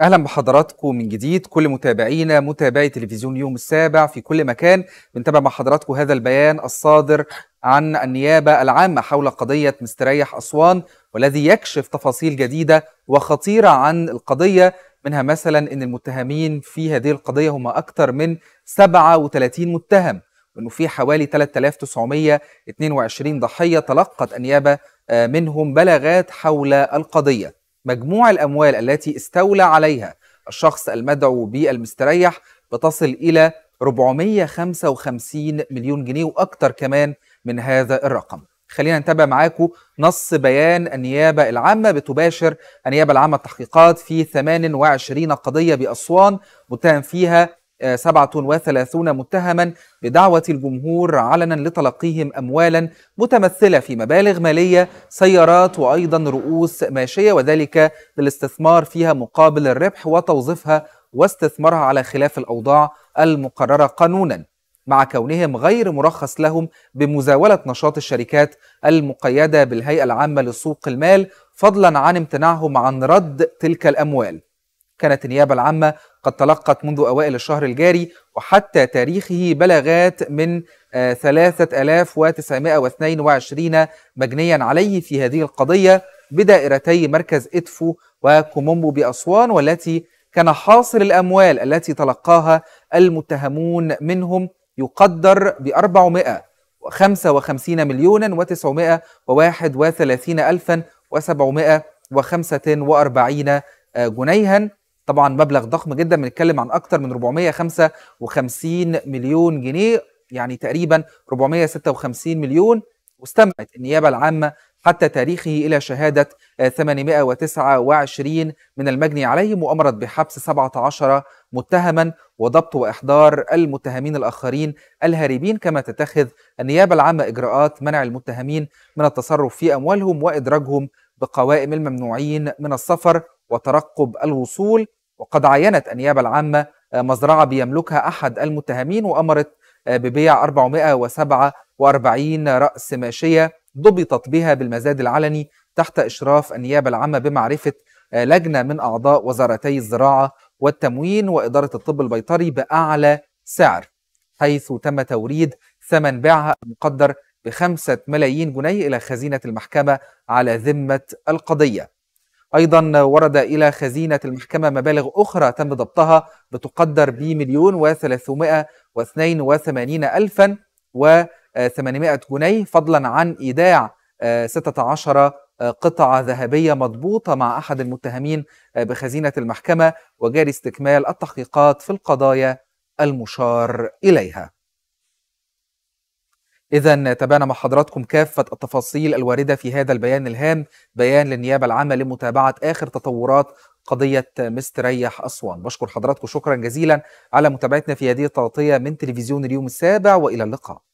اهلا بحضراتكم من جديد كل متابعينا متابعي تلفزيون يوم السابع في كل مكان بنتابع مع حضراتكم هذا البيان الصادر عن النيابه العامه حول قضيه مستريح اسوان والذي يكشف تفاصيل جديده وخطيره عن القضيه منها مثلا ان المتهمين في هذه القضيه هم اكثر من 37 متهم وانه في حوالي 3922 ضحيه تلقت النيابه آه، منهم بلاغات حول القضيه مجموع الأموال التي استولى عليها الشخص المدعو بالمستريح بتصل إلى 455 مليون جنيه وأكثر كمان من هذا الرقم خلينا نتابع معاكم نص بيان النيابة العامة بتباشر النيابة العامة التحقيقات في 28 قضية بأسوان متهم فيها 37 متهما بدعوة الجمهور علنا لتلقيهم أموالا متمثلة في مبالغ مالية سيارات وأيضا رؤوس ماشية وذلك للاستثمار فيها مقابل الربح وتوظيفها واستثمارها على خلاف الأوضاع المقررة قانونا مع كونهم غير مرخص لهم بمزاولة نشاط الشركات المقيدة بالهيئة العامة لسوق المال فضلا عن امتناعهم عن رد تلك الأموال كانت النيابة العامة قد تلقت منذ أوائل الشهر الجاري وحتى تاريخه بلاغات من 3922 آه، مجنيا عليه في هذه القضية بدائرتي مركز إدفو وكومومبو بأسوان والتي كان حاصل الأموال التي تلقاها المتهمون منهم يقدر ب 455 مليونا و931 ألفا و745 آه، جنيها طبعا مبلغ ضخم جدا بنتكلم عن اكتر من 455 مليون جنيه يعني تقريبا 456 مليون واستمعت النيابه العامه حتى تاريخه الى شهاده 829 من المجني عليهم وامرت بحبس 17 متهما وضبط واحضار المتهمين الاخرين الهاربين كما تتخذ النيابه العامه اجراءات منع المتهمين من التصرف في اموالهم وادراجهم بقوائم الممنوعين من السفر وترقب الوصول وقد عينت النيابة العامة آه، مزرعة بيملكها أحد المتهمين وأمرت آه، ببيع 447 رأس ماشية ضبطت بها بالمزاد العلني تحت إشراف النيابة العامة بمعرفة آه، لجنة من أعضاء وزارتي الزراعة والتموين وإدارة الطب البيطري بأعلى سعر حيث تم توريد ثمن بيعها المقدر بخمسة ملايين جنيه إلى خزينة المحكمة على ذمة القضية أيضا ورد إلى خزينة المحكمة مبالغ أخرى تم ضبطها بتقدر بمليون وثلاثمائة واثنين وثمانين ألفا وثمانمائة جنيه فضلا عن إيداع 16 آه، آه، قطعة ذهبية مضبوطة مع أحد المتهمين آه، بخزينة المحكمة وجاري استكمال التحقيقات في القضايا المشار إليها إذا تابعنا مع حضراتكم كافة التفاصيل الواردة في هذا البيان الهام بيان للنيابة العامة لمتابعة آخر تطورات قضية مستريح أسوان بشكر حضراتكم شكرا جزيلا على متابعتنا في هذه التغطية من تلفزيون اليوم السابع وإلى اللقاء